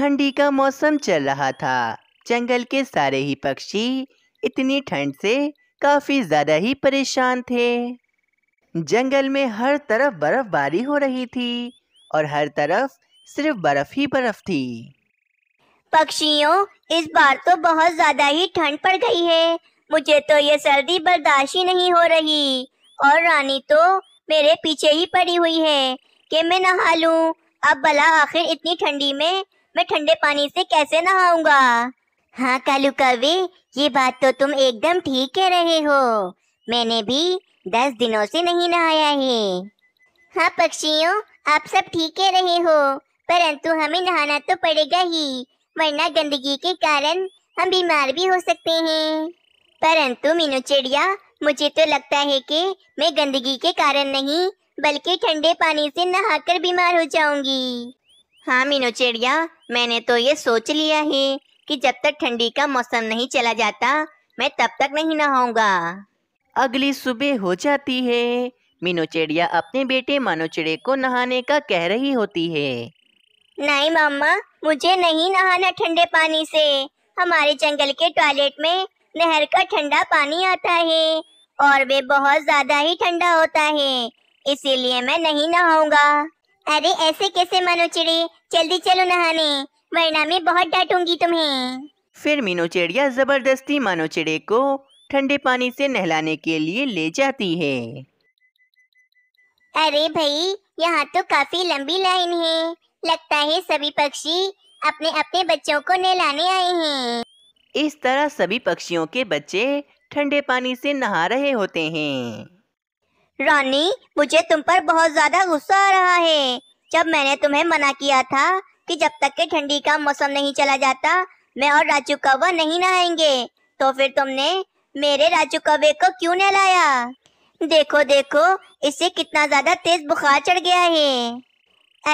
ठंडी का मौसम चल रहा था जंगल के सारे ही पक्षी इतनी ठंड से काफ़ी ज़्यादा ही परेशान थे जंगल में हर तरफ बर्फबारी हो रही थी और हर तरफ सिर्फ बर्फ ही बर्फ थी पक्षियों इस बार तो बहुत ज्यादा ही ठंड पड़ गई है मुझे तो ये सर्दी बर्दाश्त ही नहीं हो रही और रानी तो मेरे पीछे ही पड़ी हुई है कि मैं नहा लूं अब भला आखिर इतनी ठंडी में मैं ठंडे पानी से कैसे नहाऊंगा हाँ कालू कवि ये बात तो तुम एकदम ठीक कह रहे हो मैंने भी दस दिनों से नहीं नहाया है हाँ पक्षियों आप सब ठीक कह रहे हो परंतु हमें नहाना तो पड़ेगा ही वरना गंदगी के कारण हम बीमार भी हो सकते हैं परंतु मीनू चिड़िया मुझे तो लगता है कि मैं गंदगी के कारण नहीं बल्कि ठंडे पानी से नहाकर बीमार हो जाऊंगी हाँ मीनू चिड़िया मैंने तो ये सोच लिया है कि जब तक ठंडी का मौसम नहीं चला जाता मैं तब तक नहीं नहाऊंगा अगली सुबह हो जाती है मीनू चिड़िया अपने बेटे मानो चिड़े को नहाने का कह रही होती है नहीं मामा मुझे नहीं नहाना ठंडे पानी से हमारे जंगल के टॉयलेट में नहर का ठंडा पानी आता है और वे बहुत ज्यादा ही ठंडा होता है इसीलिए मैं नहीं नहाऊंगा अरे ऐसे कैसे मानो चिड़े जल्दी चलो नहाने वरना मैं बहुत डांटूंगी तुम्हें फिर मीनू चिड़िया जबरदस्ती मानो चिड़े को ठंडे पानी से नहलाने के लिए ले जाती है अरे भाई यहाँ तो काफी लंबी लाइन है लगता है सभी पक्षी अपने अपने बच्चों को नहलाने आए हैं इस तरह सभी पक्षियों के बच्चे ठंडे पानी से नहा रहे होते हैं रानी मुझे तुम पर बहुत ज्यादा गुस्सा आ रहा है जब मैंने तुम्हें मना किया था कि जब तक के ठंडी का मौसम नहीं चला जाता मैं और राजू कौवा नहीं नहाएंगे तो फिर तुमने मेरे राजू कौवे को क्यों नहलाया देखो देखो इसे कितना ज्यादा तेज बुखार चढ़ गया है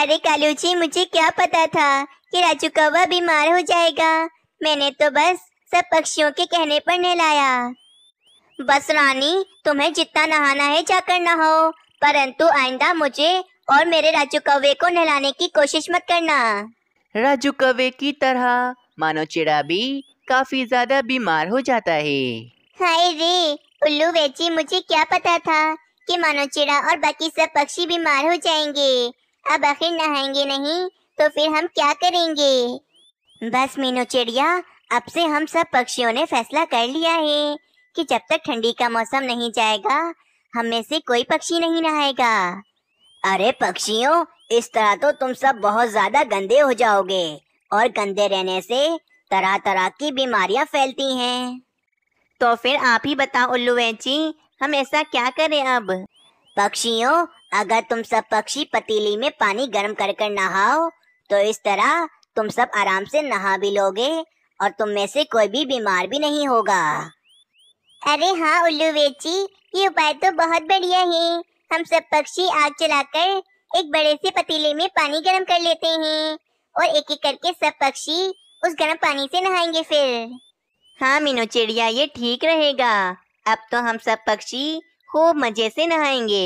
अरे कालू जी मुझे क्या पता था कि राजू कौवा बीमार हो जाएगा मैंने तो बस सब पक्षियों के कहने पर नहलाया बस रानी तुम्हें जितना नहाना है जाकर नहाओ परंतु आइंदा मुझे और मेरे राजू कवे को नहलाने की कोशिश मत करना राजू कवे की तरह मानो चिड़ा भी काफी ज्यादा बीमार हो जाता है हाय रे उल्लू बेची मुझे क्या पता था कि मानो चिड़ा और बाकी सब पक्षी बीमार हो जाएंगे अब आखिर नहाएंगे नहीं तो फिर हम क्या करेंगे बस मीनू चिड़िया अब से हम सब पक्षियों ने फैसला कर लिया है कि जब तक ठंडी का मौसम नहीं जाएगा हम में से कोई पक्षी नहीं नहाएगा अरे पक्षियों इस तरह तो तुम सब बहुत ज्यादा गंदे हो जाओगे और गंदे रहने से तरह तरह की बीमारियां फैलती हैं तो फिर आप ही बताओ उल्लू जी हम ऐसा क्या करें अब पक्षियों अगर तुम सब पक्षी पतीली में पानी गर्म कर कर नहाओ तो इस तरह तुम सब आराम से नहा भी लोगे और तुम में से कोई भी बीमार भी नहीं होगा अरे हाँ उल्लू बेची ये उपाय तो बहुत बढ़िया है हम सब पक्षी आग चलाकर एक बड़े से पतीले में पानी गर्म कर लेते हैं और एक एक करके सब पक्षी उस गर्म पानी से नहाएंगे फिर हाँ मीनू चिड़िया ये ठीक रहेगा अब तो हम सब पक्षी खूब मजे से नहाएंगे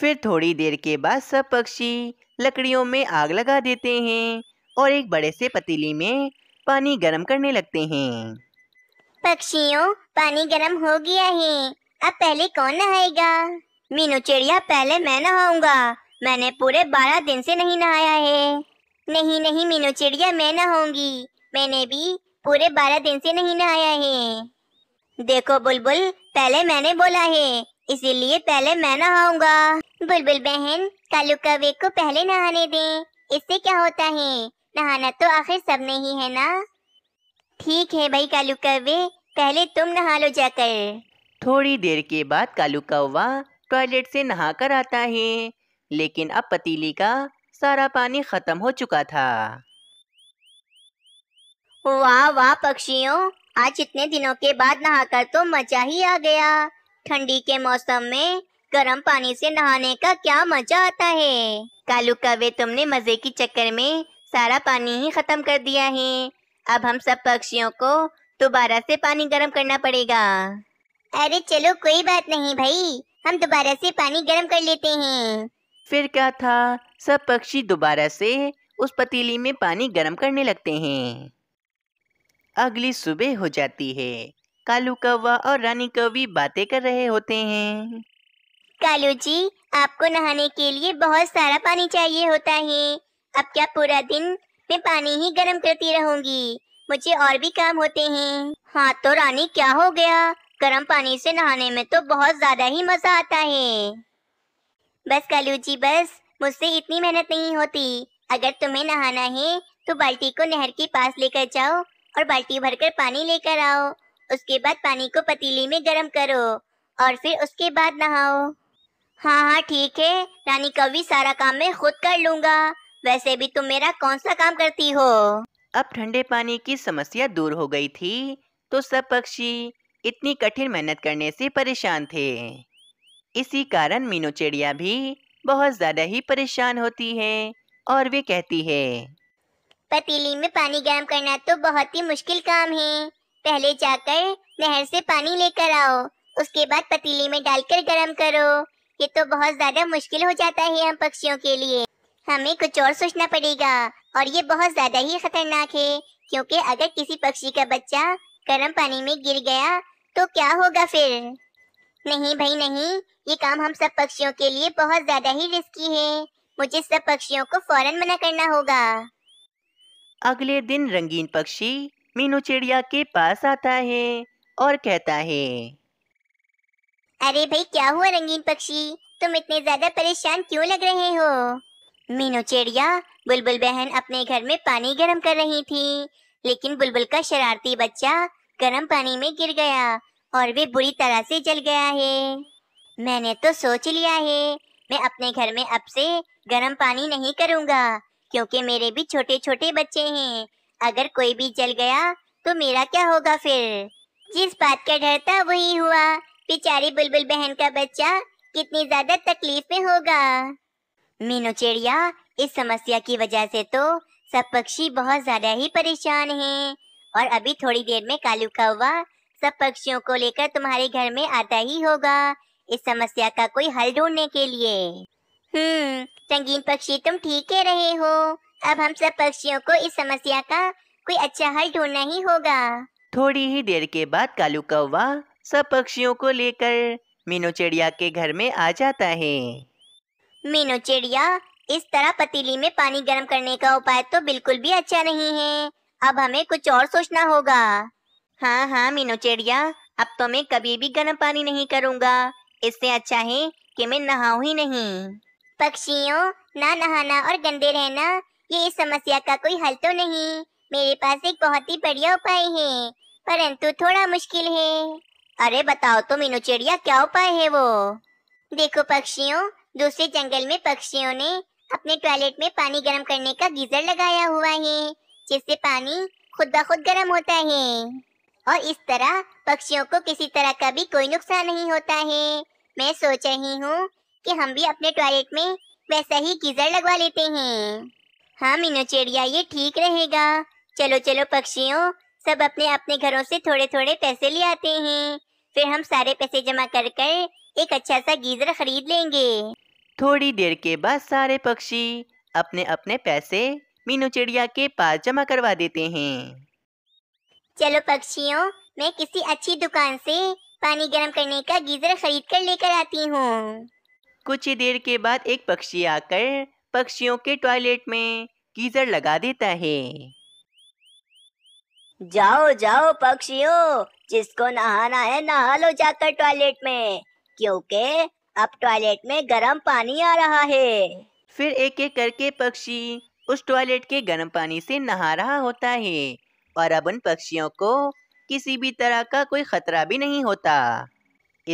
फिर थोड़ी देर के बाद सब पक्षी लकड़ियों में आग लगा देते हैं और एक बड़े से पतीली में पानी गर्म करने लगते हैं पक्षियों पानी गर्म हो गया है अब पहले कौन नहाएगा मीनू चिड़िया पहले मैं नहाऊंगा मैंने पूरे बारह दिन से नहीं नहाया है नहीं नहीं मीनू चिड़िया मैं नहाऊंगी मैंने भी पूरे बारह दिन से नहीं नहाया है देखो बुलबुल पहले मैंने बोला है इसीलिए पहले मैं नहाऊंगा बुलबुल बहन कालू कवे को पहले नहाने दें इससे क्या होता है नहाना तो आखिर सबने ही है ना ठीक है भाई कालू कौवे पहले तुम नहा लो जाकर थोड़ी देर के बाद कालू कौवा टॉयलेट से नहा कर आता है लेकिन अब पतीली का सारा पानी खत्म हो चुका था वाह वाह पक्षियों आज इतने दिनों के बाद नहाकर तो मजा ही आ गया ठंडी के मौसम में गर्म पानी से नहाने का क्या मजा आता है कालू कवे तुमने मजे के चक्कर में सारा पानी ही खत्म कर दिया है अब हम सब पक्षियों को दोबारा से पानी गर्म करना पड़ेगा अरे चलो कोई बात नहीं भाई हम दोबारा से पानी गर्म कर लेते हैं फिर क्या था सब पक्षी दोबारा से उस पतीली में पानी गर्म करने लगते हैं अगली सुबह हो जाती है कालू कौवा और रानी कौवी बातें कर रहे होते हैं कालू जी आपको नहाने के लिए बहुत सारा पानी चाहिए होता है अब क्या पूरा दिन मैं पानी ही गर्म करती रहूंगी मुझे और भी काम होते हैं हाँ तो रानी क्या हो गया गर्म पानी से नहाने में तो बहुत ज्यादा ही मजा आता है बस कालू जी बस मुझसे इतनी मेहनत नहीं होती अगर तुम्हें नहाना है तो बाल्टी को नहर के पास लेकर जाओ और बाल्टी भरकर पानी लेकर आओ उसके बाद पानी को पतीली में गर्म करो और फिर उसके बाद नहाओ हाँ हाँ ठीक है रानी कभी सारा काम मैं खुद कर लूंगा वैसे भी तुम मेरा कौन सा काम करती हो अब ठंडे पानी की समस्या दूर हो गई थी तो सब पक्षी इतनी कठिन मेहनत करने से परेशान थे इसी कारण मीनू चिड़िया भी बहुत ज्यादा ही परेशान होती है और वे कहती है पतीली में पानी गर्म करना तो बहुत ही मुश्किल काम है पहले जाकर नहर से पानी लेकर आओ उसके बाद पतीली में डालकर गर्म करो ये तो बहुत ज्यादा मुश्किल हो जाता है हम पक्षियों के लिए हमें कुछ और सोचना पड़ेगा और ये बहुत ज्यादा ही खतरनाक है क्योंकि अगर किसी पक्षी का बच्चा गर्म पानी में गिर गया तो क्या होगा फिर नहीं भाई नहीं ये काम हम सब पक्षियों के लिए बहुत ज्यादा ही रिस्की है मुझे सब पक्षियों को फौरन मना करना होगा अगले दिन रंगीन पक्षी मीनू चिड़िया के पास आता है और कहता है अरे भाई क्या हुआ रंगीन पक्षी तुम इतने ज्यादा परेशान क्यों लग रहे हो मीनू चिड़िया बुलबुल बहन अपने घर में पानी गर्म कर रही थी लेकिन बुलबुल का शरारती बच्चा गर्म पानी में गिर गया और वे बुरी तरह से जल गया है मैंने तो सोच लिया है मैं अपने घर में अब से गर्म पानी नहीं करूँगा क्योंकि मेरे भी छोटे छोटे बच्चे हैं अगर कोई भी जल गया तो मेरा क्या होगा फिर जिस बात का डर था वही हुआ बेचारी बुलबुल बहन का बच्चा कितनी ज्यादा तकलीफ में होगा मीनू चिड़िया इस समस्या की वजह से तो सब पक्षी बहुत ज्यादा ही परेशान हैं और अभी थोड़ी देर में कालू कौवा सब पक्षियों को लेकर तुम्हारे घर में आता ही होगा इस समस्या का कोई हल ढूंढने के लिए हम्म रंगीन पक्षी तुम ठीक कह रहे हो अब हम सब पक्षियों को इस समस्या का कोई अच्छा हल ढूंढना ही होगा थोड़ी ही देर के बाद कालू कौवा सब पक्षियों को लेकर मीनू चिड़िया के घर में आ जाता है मीनू चिड़िया इस तरह पतीली में पानी गर्म करने का उपाय तो बिल्कुल भी अच्छा नहीं है अब हमें कुछ और सोचना होगा हाँ हाँ मीनू चिड़िया अब तो मैं कभी भी गर्म पानी नहीं करूँगा इससे अच्छा है कि मैं नहाऊ ही नहीं पक्षियों ना नहाना और गंदे रहना ये इस समस्या का कोई हल तो नहीं मेरे पास एक बहुत ही बढ़िया उपाय है परंतु थोड़ा मुश्किल है अरे बताओ तो मीनू चिड़िया क्या उपाय है वो देखो पक्षियों दूसरे जंगल में पक्षियों ने अपने टॉयलेट में पानी गर्म करने का गीजर लगाया हुआ है जिससे पानी खुद ब खुद गर्म होता है और इस तरह पक्षियों को किसी तरह का भी कोई नुकसान नहीं होता है मैं सोच रही हूँ कि हम भी अपने टॉयलेट में वैसा ही गीजर लगवा लेते हैं हाँ मीनू चिड़िया ये ठीक रहेगा चलो चलो पक्षियों सब अपने अपने घरों से थोड़े थोड़े पैसे ले आते हैं फिर हम सारे पैसे जमा कर कर एक अच्छा सा गीजर खरीद लेंगे थोड़ी देर के बाद सारे पक्षी अपने अपने पैसे मीनू चिड़िया के पास जमा करवा देते हैं चलो पक्षियों मैं किसी अच्छी दुकान से पानी गर्म करने का गीजर खरीद कर लेकर आती हूँ कुछ ही देर के बाद एक पक्षी आकर पक्षियों के टॉयलेट में गीजर लगा देता है जाओ जाओ पक्षियों जिसको नहाना है नहा लो जाकर टॉयलेट में क्योंकि अब टॉयलेट में गर्म पानी आ रहा है फिर एक एक करके पक्षी उस टॉयलेट के गर्म पानी से नहा रहा होता है और अब उन पक्षियों को किसी भी तरह का कोई खतरा भी नहीं होता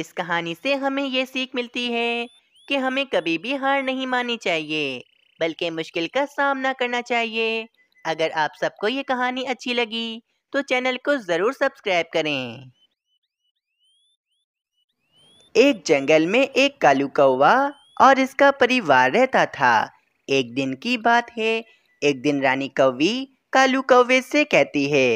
इस कहानी से हमें ये सीख मिलती है कि हमें कभी भी हार नहीं मानी चाहिए बल्कि मुश्किल का सामना करना चाहिए अगर आप सबको ये कहानी अच्छी लगी तो चैनल को ज़रूर सब्सक्राइब करें एक जंगल में एक कालू कौवा और इसका परिवार रहता था एक दिन की बात है एक दिन रानी कौवी कालू कौवे से कहती है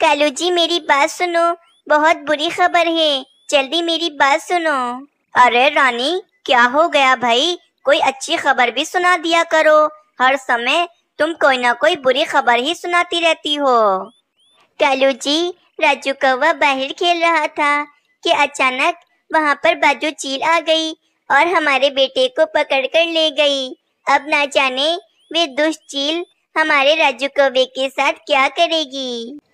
कालू जी मेरी बात सुनो बहुत बुरी खबर है जल्दी मेरी बात सुनो अरे रानी क्या हो गया भाई कोई अच्छी खबर भी सुना दिया करो हर समय तुम कोई ना कोई बुरी खबर ही सुनाती रहती हो कालू जी राजू कौवा बाहर खेल रहा था कि अचानक वहाँ पर बाजू चील आ गई और हमारे बेटे को पकड़ कर ले गई अब ना जाने वे दुष्ट चील हमारे राजू कौवे के साथ क्या करेगी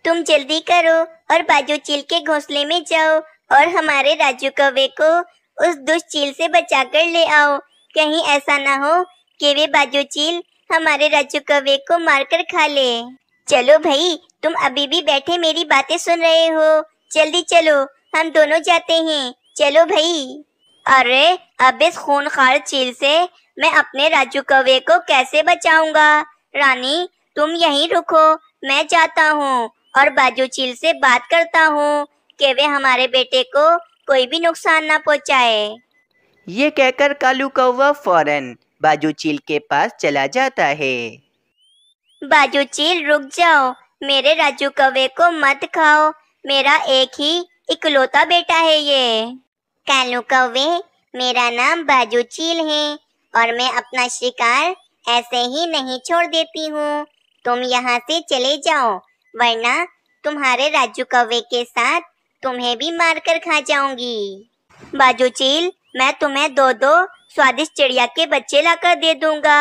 तुम जल्दी करो और बाजू चील के घोंसले में जाओ और हमारे राजू कौवे को उस दुष्ट चील से कर ले आओ कहीं ऐसा ना हो कि वे बाजू चील हमारे राजू कौवे को मारकर खा ले चलो भाई तुम अभी भी बैठे मेरी बातें सुन रहे हो जल्दी चलो हम दोनों जाते हैं चलो भाई अरे अब इस खूनखार चील से मैं अपने राजू कौवे को कैसे बचाऊंगा रानी तुम यहीं रुको मैं जाता हूँ और बाजू चील से बात करता हूँ कि वे हमारे बेटे को कोई भी नुकसान ना पहुँचाए ये कहकर कालू कौवा फौरन बाजू चील के पास चला जाता है बाजू चील रुक जाओ मेरे राजू कौवे को मत खाओ मेरा एक ही इकलौता बेटा है ये कालू कौवे मेरा नाम बाजू चील है और मैं अपना शिकार ऐसे ही नहीं छोड़ देती हूँ तुम यहाँ से चले जाओ वरना तुम्हारे राजू कौवे के साथ तुम्हें भी मार कर खा जाऊंगी बाजू चील मैं तुम्हें दो दो स्वादिष्ट चिड़िया के बच्चे लाकर दे दूंगा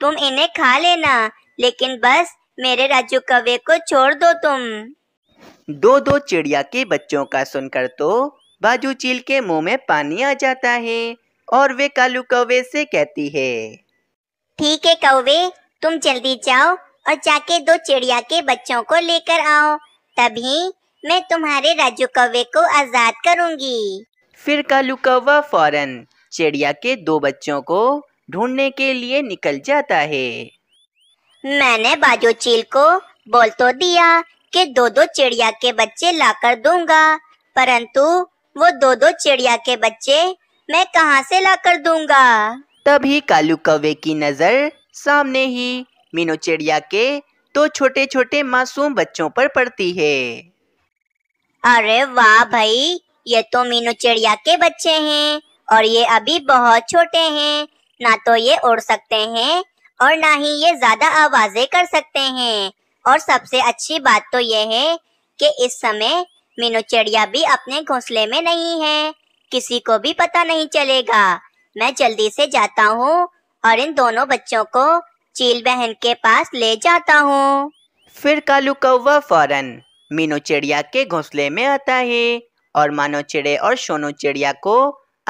तुम इन्हें खा लेना लेकिन बस मेरे राजू कौवे को छोड़ दो तुम दो दो चिड़िया के बच्चों का सुनकर तो बाजू चील के मुंह में पानी आ जाता है और वे कालू कौवे से कहती है ठीक है कौवे तुम जल्दी जाओ और जाके दो चिड़िया के बच्चों को लेकर आओ तभी मैं तुम्हारे राजू कौवे को आजाद करूंगी फिर कालू कौवा फौरन चिड़िया के दो बच्चों को ढूंढने के लिए निकल जाता है मैंने बाजू चील को बोल तो दिया कि दो दो चिड़िया के बच्चे लाकर दूंगा परंतु वो दो दो चिड़िया के बच्चे मैं कहाँ से ला कर दूंगा तभी कालू कौवे की नजर सामने ही मीनू चिड़िया के दो छोटे छोटे मासूम बच्चों पर पड़ती है अरे वाह भाई ये तो मीनू चिड़िया के बच्चे हैं और ये अभी बहुत छोटे हैं ना तो ये उड़ सकते हैं और ना ही ये ज्यादा आवाजें कर सकते हैं और सबसे अच्छी बात तो ये है कि इस समय मीनू चिड़िया भी अपने घोंसले में नहीं है किसी को भी पता नहीं चलेगा मैं जल्दी से जाता हूँ और इन दोनों बच्चों को चील बहन के पास ले जाता हूँ फिर कालू कौवा फौरन मीनू चिड़िया के घोंसले में आता है और मानो चिड़े और सोनू चिड़िया को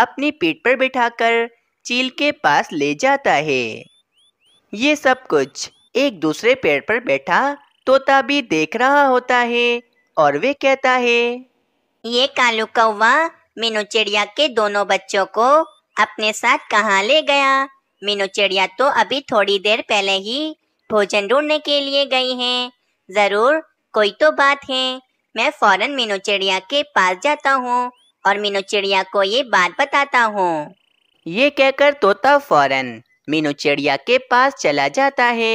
अपनी पीठ पर बिठाकर चील के पास ले जाता है ये सब कुछ एक दूसरे पेड़ पर बैठा तोता भी देख रहा होता है और वे कहता है ये कालू कौवा मीनू चिड़िया के दोनों बच्चों को अपने साथ कहाँ ले गया मीनू चिड़िया तो अभी थोड़ी देर पहले ही भोजन ढूंढने के लिए गई है जरूर कोई तो बात है मैं फौरन मीनू चिड़िया के पास जाता हूँ और मीनू चिड़िया को ये बात बताता हूँ ये कहकर तोता फौरन मीनू चिड़िया के पास चला जाता है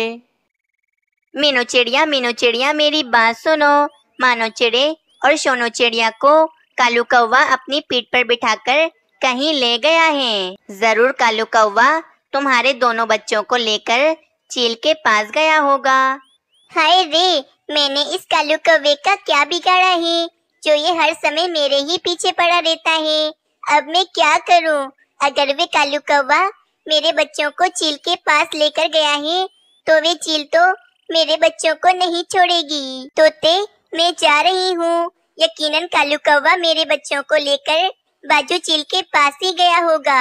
मीनू चिड़िया मीनू चिड़िया मेरी बात सुनो मानो चिड़े और सोनो चिड़िया को कालू कौवा अपनी पीठ पर बिठाकर कहीं ले गया है जरूर कालू कौवा तुम्हारे दोनों बच्चों को लेकर चील के पास गया होगा हाय रे मैंने इस कालू कौवे का क्या बिगाड़ा है जो ये हर समय मेरे ही पीछे पड़ा रहता है अब मैं क्या करूं? अगर वे कालू कौवा मेरे बच्चों को चील के पास लेकर गया है तो वे चील तो मेरे बच्चों को नहीं छोड़ेगी तोते मैं जा रही हूँ यकीनन कालू कौवा मेरे बच्चों को लेकर बाजू चील के पास ही गया होगा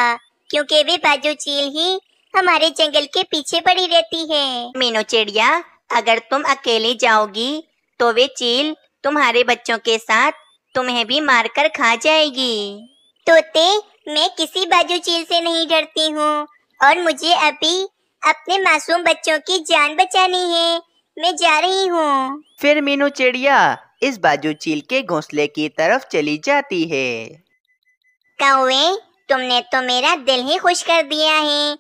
क्योंकि वे बाजू चील ही हमारे जंगल के पीछे पड़ी रहती है मीनू चिड़िया अगर तुम अकेले जाओगी तो वे चील तुम्हारे बच्चों के साथ तुम्हें भी मार कर खा जाएगी तोते मैं किसी बाजू चील से नहीं डरती हूँ और मुझे अभी अपने मासूम बच्चों की जान बचानी है मैं जा रही हूँ फिर मीनू चिड़िया इस बाजू चील के घोंसले की तरफ चली जाती है कौवे तुमने तो मेरा दिल ही खुश कर दिया है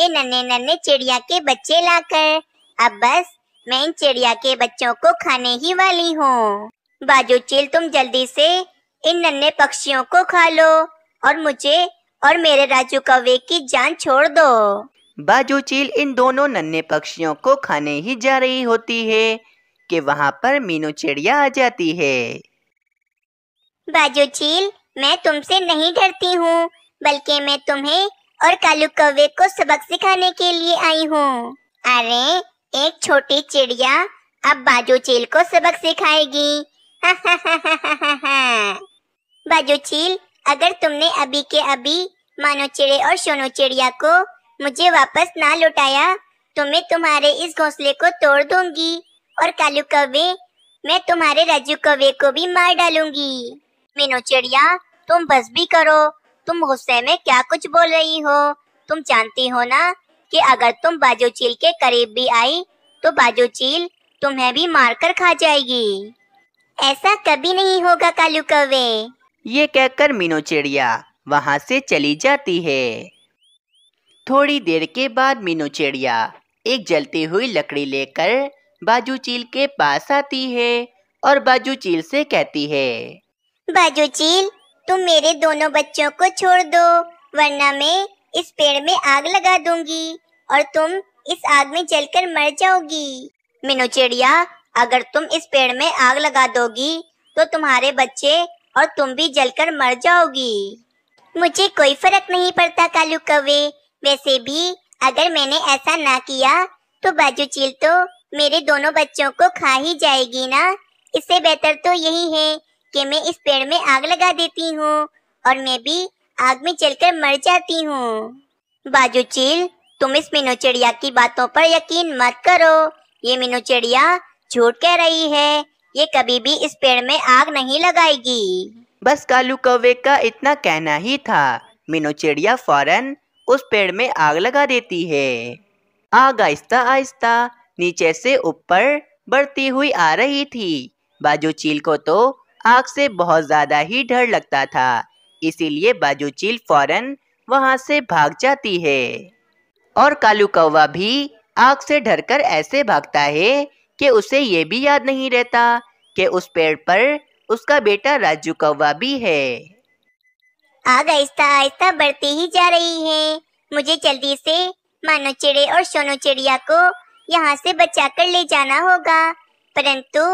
ये नन्हे नन्हे चिड़िया के बच्चे लाकर अब बस मैं इन चिड़िया के बच्चों को खाने ही वाली हूँ बाजू चील तुम जल्दी से इन नन्हे पक्षियों को खा लो और मुझे और मेरे राजू कौवे की जान छोड़ दो बाजू चील इन दोनों नन्हे पक्षियों को खाने ही जा रही होती है कि वहाँ पर मीनू चिड़िया आ जाती है बाजू चील मैं तुमसे नहीं डरती हूँ बल्कि मैं तुम्हें और कालू कौवे को सबक सिखाने के लिए आई हूँ अरे एक छोटी चिड़िया अब बाजू चील को सबक सिखाएगी बाजू चील अगर तुमने अभी के अभी मानो चिड़े और सोनू चिड़िया को मुझे वापस ना लौटाया तो मैं तुम्हारे इस घोंसले को तोड़ दूंगी और कालू कौवे मैं तुम्हारे राजू कौवे को भी मार डालूंगी मीनू चिड़िया तुम बस भी करो तुम गुस्से में क्या कुछ बोल रही हो तुम जानती हो ना कि अगर तुम बाजू चील के करीब भी आई तो बाजू चील तुम्हें भी मार कर खा जाएगी ऐसा कभी नहीं होगा कालू कौवे ये कहकर मीनू चिड़िया वहाँ से चली जाती है थोड़ी देर के बाद मीनू चिड़िया एक जलती हुई लकड़ी लेकर बाजू चील के पास आती है और बाजू चील से कहती है बाजू चील तुम मेरे दोनों बच्चों को छोड़ दो वरना मैं इस पेड़ में आग लगा दूंगी और तुम इस आग में जलकर मर जाओगी मीनू चिड़िया अगर तुम इस पेड़ में आग लगा दोगी तो तुम्हारे बच्चे और तुम भी जलकर मर जाओगी मुझे कोई फर्क नहीं पड़ता कालू कवे वैसे भी अगर मैंने ऐसा ना किया तो बाजू चील तो मेरे दोनों बच्चों को खा ही जाएगी ना इससे बेहतर तो यही है कि मैं इस पेड़ में आग लगा देती हूँ और मैं भी आग में कर मर जाती हूँ बाजू चील तुम इस मीनू चिड़िया की बातों पर यकीन मत करो ये मीनू चिड़िया झूठ कह रही है ये कभी भी इस पेड़ में आग नहीं लगाएगी बस कालू कौवे का इतना कहना ही था मीनू चिड़िया फौरन उस पेड़ में आग लगा देती है आग आहिस्ता आहिस्ता नीचे से ऊपर बढ़ती हुई आ रही थी बाजू चील को तो आग से बहुत ज्यादा ही डर लगता था इसीलिए बाजू चील फौरन वहां से भाग जाती है और कालू कौवा भी आग से डरकर ऐसे भागता है कि उसे ये भी याद नहीं रहता कि उस पेड़ पर उसका बेटा राजू कौवा भी है आग आहिस्ता आहिस्ता बढ़ती ही जा रही है मुझे जल्दी से मानो चिड़े और सोनो चिड़िया को यहाँ से कर ले जाना होगा परंतु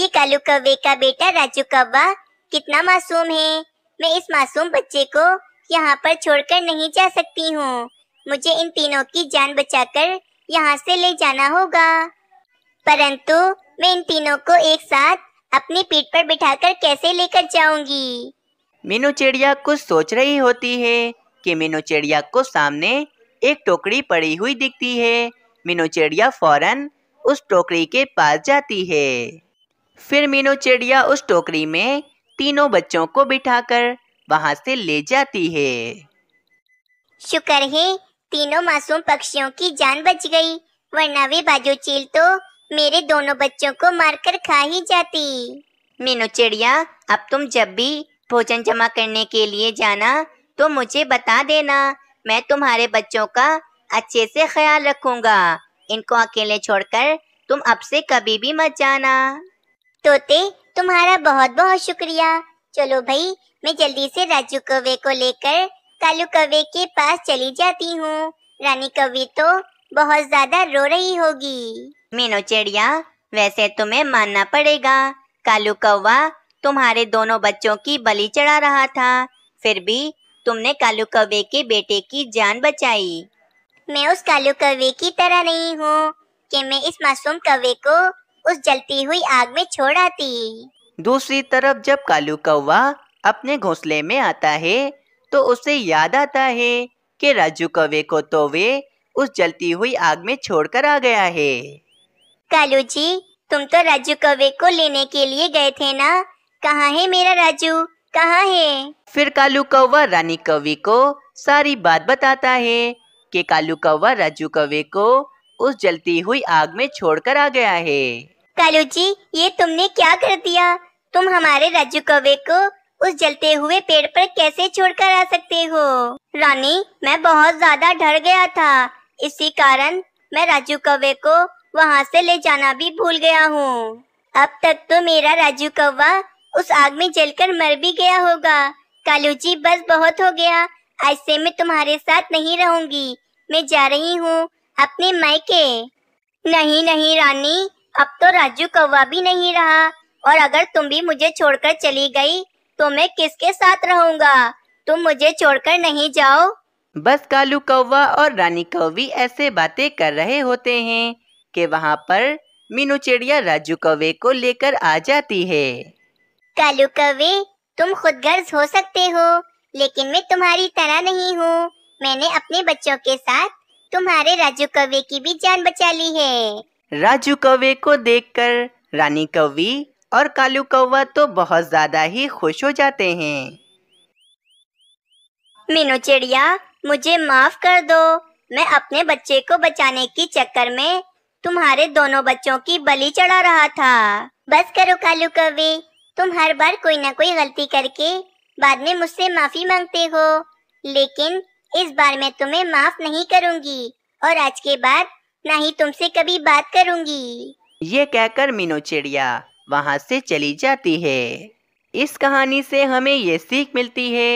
ये कालू कव्वे का बेटा राजू कव्वा कितना मासूम है मैं इस मासूम बच्चे को यहाँ पर छोड़कर नहीं जा सकती हूँ मुझे इन तीनों की जान बचाकर यहाँ से ले जाना होगा परंतु मैं इन तीनों को एक साथ अपनी पीठ पर बिठाकर कैसे लेकर जाऊंगी मीनू चिड़िया कुछ सोच रही होती है कि मीनू चिड़िया को सामने एक टोकरी पड़ी हुई दिखती है मीनू चिड़िया फौरन उस टोकरी के पास जाती है फिर मीनू चिड़िया उस टोकरी में तीनों बच्चों को बिठाकर वहां से ले जाती है शुक्र है तीनों मासूम पक्षियों की जान बच गई वरना वे बाजू चील तो मेरे दोनों बच्चों को मारकर खा ही जाती मीनू चिड़िया अब तुम जब भी भोजन जमा करने के लिए जाना तो मुझे बता देना मैं तुम्हारे बच्चों का अच्छे से ख्याल रखूंगा इनको अकेले छोड़कर तुम अब से कभी भी मत जाना तोते तुम्हारा बहुत बहुत शुक्रिया चलो भाई मैं जल्दी से राजू कौवे को लेकर कालू कौवे के पास चली जाती हूँ रानी कौवे तो बहुत ज्यादा रो रही होगी मीनू चिड़िया वैसे तुम्हें मानना पड़ेगा कालू कौवा तुम्हारे दोनों बच्चों की बलि चढ़ा रहा था फिर भी तुमने कालू कवे के बेटे की जान बचाई मैं उस कालू कवे की तरह नहीं हूँ कि मैं इस मासूम कवे को उस जलती हुई आग में छोड़ आती दूसरी तरफ जब कालू कौवा अपने घोंसले में आता है तो उसे याद आता है कि राजू कवे को तो वे उस जलती हुई आग में छोड़कर आ गया है कालू जी तुम तो राजू कवे को लेने के लिए गए थे ना कहाँ है मेरा राजू कहाँ है फिर कालू कौवा रानी कवि को सारी बात बताता है कि कालू कौवा राजू कवि को उस जलती हुई आग में छोड़कर आ गया है कालू जी ये तुमने क्या कर दिया तुम हमारे राजू कवे को उस जलते हुए पेड़ पर कैसे छोड़कर आ सकते हो रानी मैं बहुत ज्यादा डर गया था इसी कारण मैं राजू कवे को वहाँ से ले जाना भी भूल गया हूँ अब तक तो मेरा राजू कौवा उस आग में जलकर मर भी गया होगा कालू जी बस बहुत हो गया ऐसे में तुम्हारे साथ नहीं रहूंगी मैं जा रही हूँ अपने मायके नहीं नहीं रानी अब तो राजू कौवा भी नहीं रहा और अगर तुम भी मुझे छोड़कर चली गई तो मैं किसके साथ रहूंगा तुम मुझे छोड़कर नहीं जाओ बस कालू कौवा और रानी कौवी ऐसे बातें कर रहे होते हैं कि वहाँ पर मीनू चिड़िया राजू कौवे को लेकर आ जाती है कालू कवे तुम खुद गर्ज हो सकते हो लेकिन मैं तुम्हारी तरह नहीं हूँ मैंने अपने बच्चों के साथ तुम्हारे राजू कवे की भी जान बचा ली है राजू कवे को देखकर रानी कवि और कालू कौवा तो बहुत ज्यादा ही खुश हो जाते हैं मीनू चिड़िया मुझे माफ कर दो मैं अपने बच्चे को बचाने के चक्कर में तुम्हारे दोनों बच्चों की बलि चढ़ा रहा था बस करो कालू कवि तुम हर बार कोई ना कोई गलती करके बाद में मुझसे माफी मांगते हो लेकिन इस बार मैं तुम्हें माफ नहीं करूंगी और आज के बाद ना ही तुमसे कभी बात करूंगी ये कहकर मीनू चिड़िया वहाँ से चली जाती है इस कहानी से हमें ये सीख मिलती है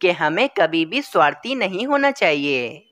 कि हमें कभी भी स्वार्थी नहीं होना चाहिए